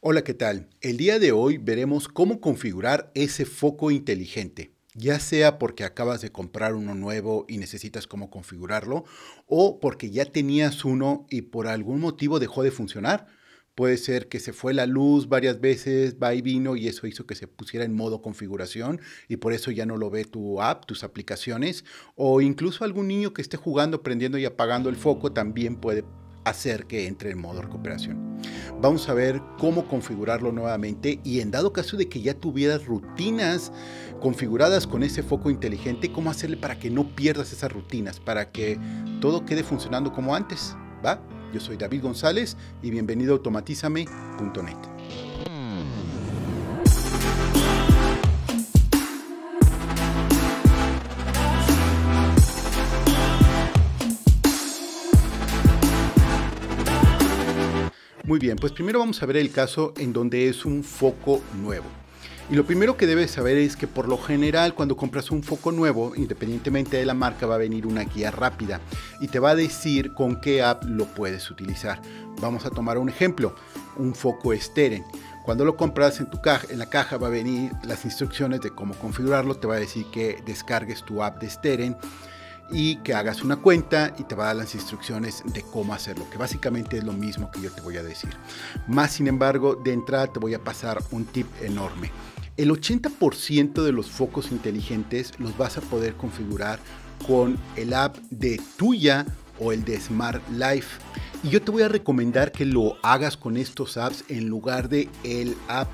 Hola, ¿qué tal? El día de hoy veremos cómo configurar ese foco inteligente, ya sea porque acabas de comprar uno nuevo y necesitas cómo configurarlo, o porque ya tenías uno y por algún motivo dejó de funcionar. Puede ser que se fue la luz varias veces, va y vino, y eso hizo que se pusiera en modo configuración y por eso ya no lo ve tu app, tus aplicaciones, o incluso algún niño que esté jugando, prendiendo y apagando el foco también puede hacer que entre en modo recuperación. Vamos a ver cómo configurarlo nuevamente y en dado caso de que ya tuvieras rutinas configuradas con ese foco inteligente, cómo hacerle para que no pierdas esas rutinas, para que todo quede funcionando como antes, ¿va? Yo soy David González y bienvenido a automatízame.net. Muy bien, pues primero vamos a ver el caso en donde es un foco nuevo. Y lo primero que debes saber es que por lo general cuando compras un foco nuevo, independientemente de la marca, va a venir una guía rápida y te va a decir con qué app lo puedes utilizar. Vamos a tomar un ejemplo, un foco Steren. Cuando lo compras en tu caja, en la caja va a venir las instrucciones de cómo configurarlo, te va a decir que descargues tu app de Steren y que hagas una cuenta y te va a dar las instrucciones de cómo hacerlo, que básicamente es lo mismo que yo te voy a decir. Más sin embargo, de entrada te voy a pasar un tip enorme. El 80% de los focos inteligentes los vas a poder configurar con el app de tuya o el de Smart Life. Y yo te voy a recomendar que lo hagas con estos apps en lugar de el app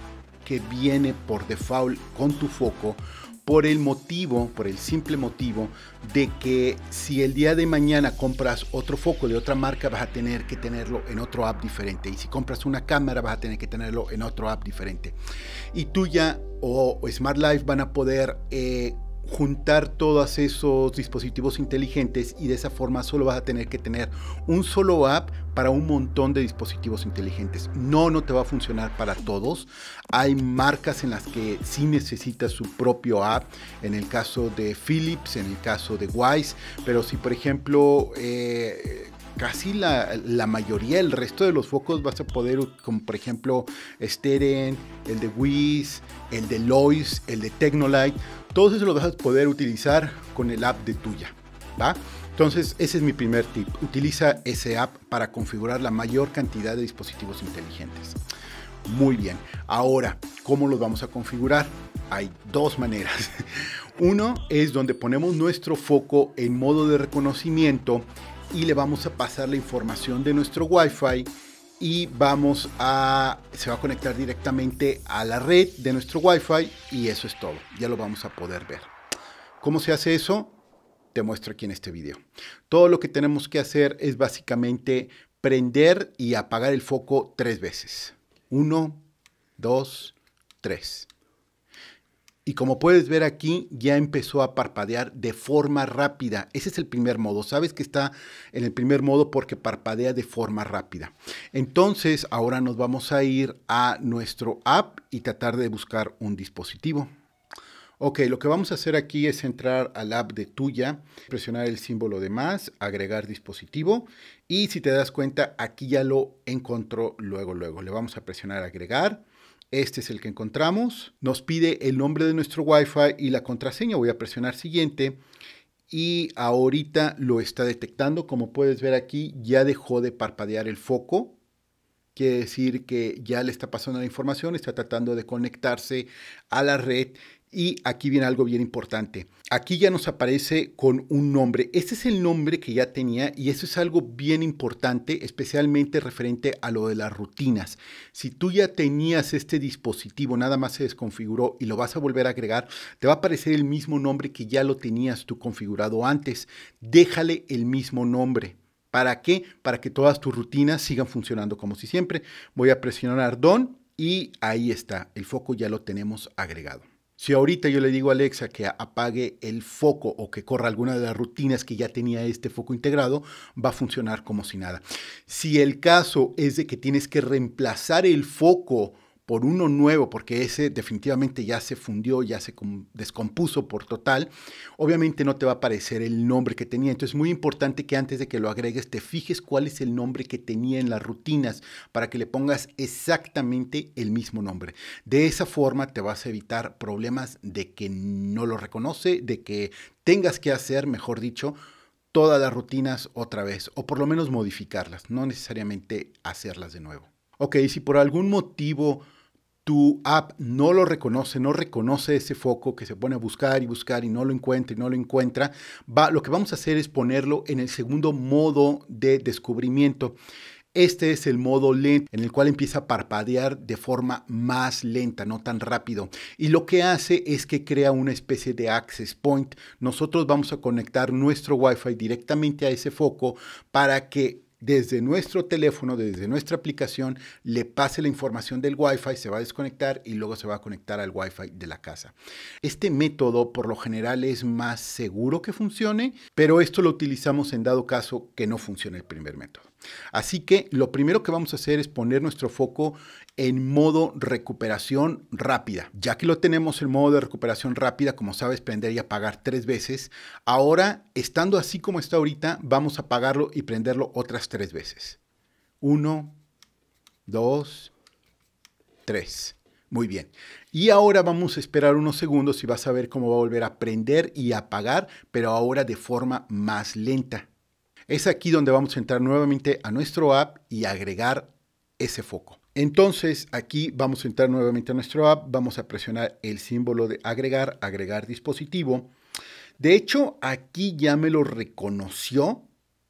que viene por default con tu foco por el motivo, por el simple motivo de que si el día de mañana compras otro foco de otra marca vas a tener que tenerlo en otro app diferente y si compras una cámara vas a tener que tenerlo en otro app diferente y tuya o Smart Life van a poder eh, juntar todos esos dispositivos inteligentes y de esa forma solo vas a tener que tener un solo app para un montón de dispositivos inteligentes. No, no te va a funcionar para todos. Hay marcas en las que sí necesitas su propio app, en el caso de Philips, en el caso de Wise, pero si por ejemplo eh, casi la, mayoría, el resto de los focos vas a poder, como por ejemplo Steren, el de Wiz, el de Lois, el de Technolite, todos esos los vas a poder utilizar con el app de tuya, ¿va? Entonces, ese es mi primer tip. Utiliza ese app para configurar la mayor cantidad de dispositivos inteligentes. Muy bien. Ahora, ¿cómo los vamos a configurar? Hay dos maneras. Uno es donde ponemos nuestro foco en modo de reconocimiento y le vamos a pasar la información de nuestro Wi-Fi y vamos a se va a conectar directamente a la red de nuestro Wi-Fi y eso es todo. Ya lo vamos a poder ver. ¿Cómo se hace eso? Te muestro aquí en este video. Todo lo que tenemos que hacer es básicamente prender y apagar el foco tres veces. Uno, dos, tres. Y como puedes ver aquí, ya empezó a parpadear de forma rápida. Ese es el primer modo. Sabes que está en el primer modo porque parpadea de forma rápida. Entonces, ahora nos vamos a ir a nuestro app y tratar de buscar un dispositivo. Ok, lo que vamos a hacer aquí es entrar al app de tuya, presionar el símbolo de más, agregar dispositivo y si te das cuenta aquí ya lo encontró luego, luego. Le vamos a presionar agregar este es el que encontramos. Nos pide el nombre de nuestro Wi-Fi y la contraseña. Voy a presionar siguiente. Y ahorita lo está detectando. Como puedes ver aquí, ya dejó de parpadear el foco. Quiere decir que ya le está pasando la información, está tratando de conectarse a la red y aquí viene algo bien importante. Aquí ya nos aparece con un nombre. Este es el nombre que ya tenía y eso es algo bien importante, especialmente referente a lo de las rutinas. Si tú ya tenías este dispositivo, nada más se desconfiguró y lo vas a volver a agregar, te va a aparecer el mismo nombre que ya lo tenías tú configurado antes. Déjale el mismo nombre. ¿Para qué? Para que todas tus rutinas sigan funcionando como si siempre. Voy a presionar Don y ahí está. El foco ya lo tenemos agregado. Si ahorita yo le digo a Alexa que apague el foco o que corra alguna de las rutinas que ya tenía este foco integrado, va a funcionar como si nada. Si el caso es de que tienes que reemplazar el foco por uno nuevo, porque ese definitivamente ya se fundió, ya se descompuso por total, obviamente no te va a aparecer el nombre que tenía. Entonces es muy importante que antes de que lo agregues te fijes cuál es el nombre que tenía en las rutinas para que le pongas exactamente el mismo nombre. De esa forma te vas a evitar problemas de que no lo reconoce, de que tengas que hacer, mejor dicho, todas las rutinas otra vez o por lo menos modificarlas, no necesariamente hacerlas de nuevo. Ok, si por algún motivo tu app no lo reconoce, no reconoce ese foco que se pone a buscar y buscar y no lo encuentra y no lo encuentra, lo que vamos a hacer es ponerlo en el segundo modo de descubrimiento. Este es el modo lento en el cual empieza a parpadear de forma más lenta, no tan rápido. Y lo que hace es que crea una especie de access point. Nosotros vamos a conectar nuestro Wi-Fi directamente a ese foco para que desde nuestro teléfono, desde nuestra aplicación, le pase la información del Wi-Fi, se va a desconectar y luego se va a conectar al Wi-Fi de la casa. Este método por lo general es más seguro que funcione, pero esto lo utilizamos en dado caso que no funcione el primer método. Así que lo primero que vamos a hacer es poner nuestro foco en modo recuperación rápida. Ya que lo tenemos en modo de recuperación rápida, como sabes, prender y apagar tres veces. Ahora, estando así como está ahorita, vamos a apagarlo y prenderlo otras tres veces. Uno, dos, tres. Muy bien. Y ahora vamos a esperar unos segundos y vas a ver cómo va a volver a prender y apagar, pero ahora de forma más lenta. Es aquí donde vamos a entrar nuevamente a nuestro app y agregar ese foco. Entonces aquí vamos a entrar nuevamente a nuestro app, vamos a presionar el símbolo de agregar, agregar dispositivo. De hecho, aquí ya me lo reconoció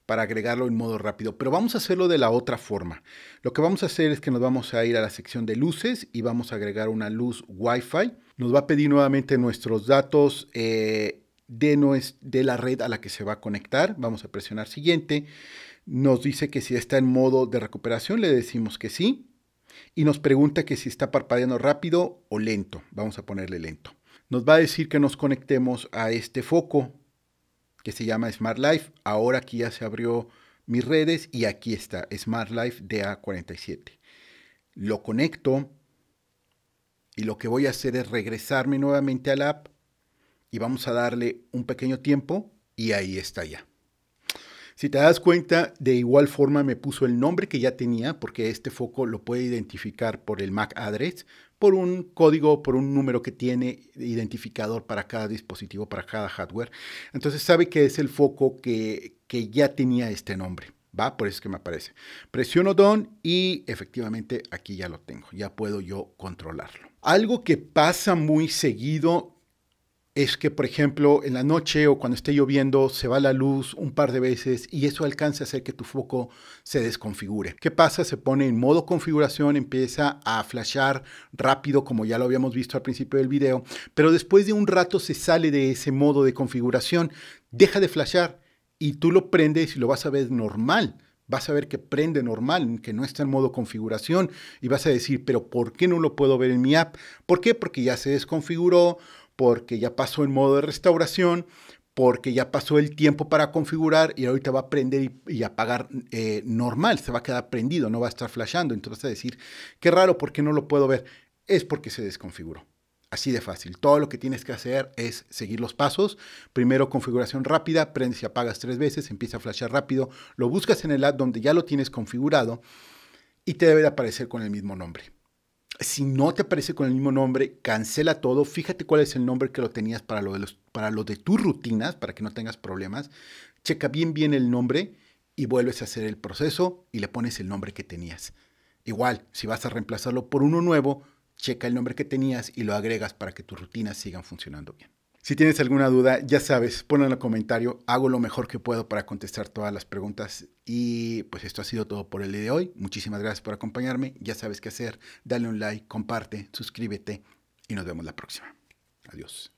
para agregarlo en modo rápido, pero vamos a hacerlo de la otra forma. Lo que vamos a hacer es que nos vamos a ir a la sección de luces y vamos a agregar una luz Wi-Fi. Nos va a pedir nuevamente nuestros datos eh, de, la red a la que se va a conectar. Vamos a presionar siguiente. Nos dice que si está en modo de recuperación, le decimos que sí. Y nos pregunta que si está parpadeando rápido o lento. Vamos a ponerle lento. Nos va a decir que nos conectemos a este foco que se llama Smart Life. Ahora aquí ya se abrió mis redes y aquí está Smart Life DA47. Lo conecto y lo que voy a hacer es regresarme nuevamente a la app y vamos a darle un pequeño tiempo y ahí está ya. Si te das cuenta, de igual forma me puso el nombre que ya tenía, porque este foco lo puede identificar por el MAC address, por un código, por un número que tiene identificador para cada dispositivo, para cada hardware. Entonces sabe que es el foco que, ya tenía este nombre. Va, por eso es que me aparece. Presiono Don y efectivamente aquí ya lo tengo, ya puedo yo controlarlo. Algo que pasa muy seguido es que, por ejemplo, en la noche o cuando esté lloviendo se va la luz un par de veces y eso alcanza a hacer que tu foco se desconfigure. ¿Qué pasa? Se pone en modo configuración, empieza a flashar rápido como ya lo habíamos visto al principio del video, pero después de un rato se sale de ese modo de configuración, deja de flashar y tú lo prendes y lo vas a ver normal vas a ver que prende normal, que no está en modo configuración y vas a decir, pero ¿por qué no lo puedo ver en mi app? ¿Por qué? Porque ya se desconfiguró porque ya pasó en modo de restauración, porque ya pasó el tiempo para configurar y ahorita va a prender y, apagar eh, normal, se va a quedar prendido, no va a estar flashando. Entonces a decir, qué raro, porque no lo puedo ver? Es porque se desconfiguró. Así de fácil. Todo lo que tienes que hacer es seguir los pasos. Primero configuración rápida, prendes y apagas tres veces, empieza a flashar rápido, lo buscas en el app donde ya lo tienes configurado y te debe de aparecer con el mismo nombre si no te aparece con el mismo nombre, cancela todo. Fíjate cuál es el nombre que lo tenías para lo de, los, para de tus rutinas, para que no tengas problemas. Checa bien bien el nombre y vuelves a hacer el proceso y le pones el nombre que tenías. Igual, si vas a reemplazarlo por uno nuevo, checa el nombre que tenías y lo agregas para que tus rutinas sigan funcionando bien. Si tienes alguna duda, ya sabes, ponla en el comentario. Hago lo mejor que puedo para contestar todas las preguntas. Y pues esto ha sido todo por el día de hoy. Muchísimas gracias por acompañarme. Ya sabes qué hacer. Dale un like, comparte, suscríbete y nos vemos la próxima. Adiós.